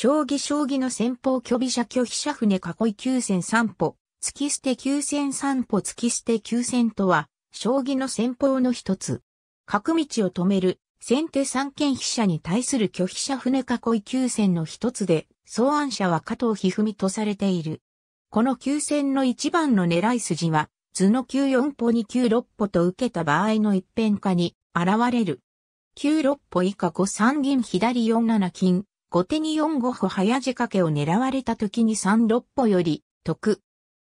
将棋将棋の先方巨備者拒否者船囲い急戦散歩、月捨て急戦散歩月捨て急戦とは、将棋の先方の一つ。角道を止める、先手三権飛車に対する拒否者船囲い急戦の一つで、草案者は加藤一二三とされている。この急戦の一番の狙い筋は、図の9四歩に9六歩と受けた場合の一辺化に現れる。9六歩以下5三銀左4七金、後手に四五歩早仕掛けを狙われた時に三六歩より、得。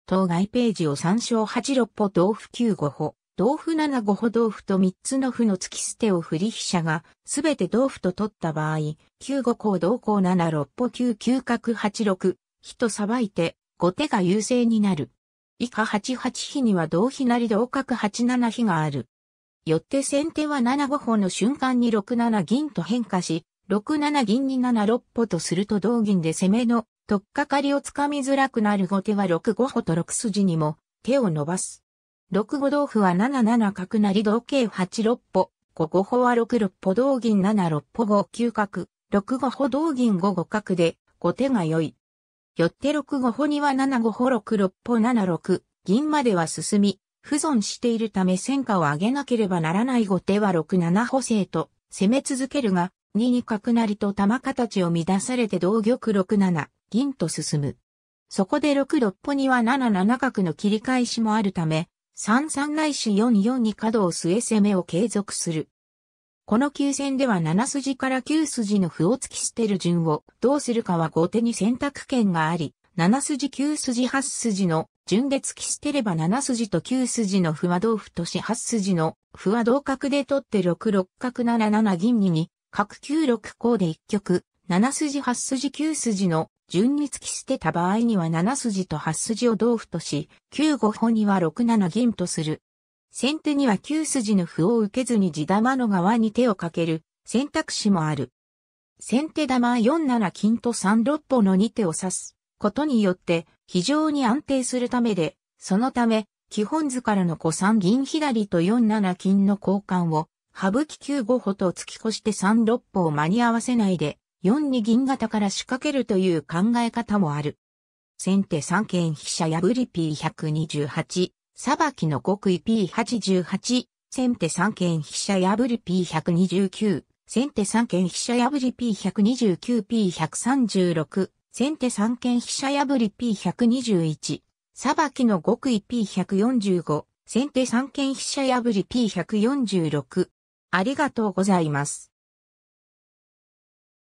当該ページを参照八六歩同歩九五歩、同歩七五歩同歩と三つの歩の突き捨てを振り飛車が、すべて同歩と取った場合、九五歩同行七六歩九九角八六、飛とさばいて、後手が優勢になる。以下八八飛には同飛なり同角八七飛がある。よって先手は七五歩の瞬間に六七銀と変化し、6七銀に七六歩とすると同銀で攻めの、とっかかりをつかみづらくなる後手は6五歩と6筋にも手を伸ばす。6五同歩は7七角成同桂8六歩、5五歩は6六歩同銀7六歩5九角、6五歩同銀5五角で、後手が良い。よって6五歩には7五歩6六歩7六、銀までは進み、不存しているため戦果を上げなければならない後手は6七歩生と攻め続けるが、2に角なりと玉形を乱されて同玉6七、銀と進む。そこで6六歩には7七角の切り返しもあるため、3三いし4四に角を据え攻めを継続する。この急戦では7筋から9筋の歩を突き捨てる順をどうするかは後手に選択権があり、7筋9筋8筋の順で突き捨てれば7筋と9筋の歩は同歩とし8筋の歩は同角で取って6六角7七銀に各九六項で一曲、七筋八筋九筋の順に突き捨てた場合には七筋と八筋を同歩とし、九五歩には六七銀とする。先手には九筋の歩を受けずに地玉の側に手をかける選択肢もある。先手玉は4七金と3六歩の2手を指すことによって非常に安定するためで、そのため基本図からの5三銀左と4七金の交換を羽吹9五歩と突き越して3六歩を間に合わせないで、4に銀型から仕掛けるという考え方もある。先手3剣飛車破り P128、さばきの極意 P88、先手3剣飛車破り P129、先手3剣飛車破り P129P136、先手3剣飛車破り P121、さばきの極意 P145、先手3剣飛車破り P146、ありがとうございます。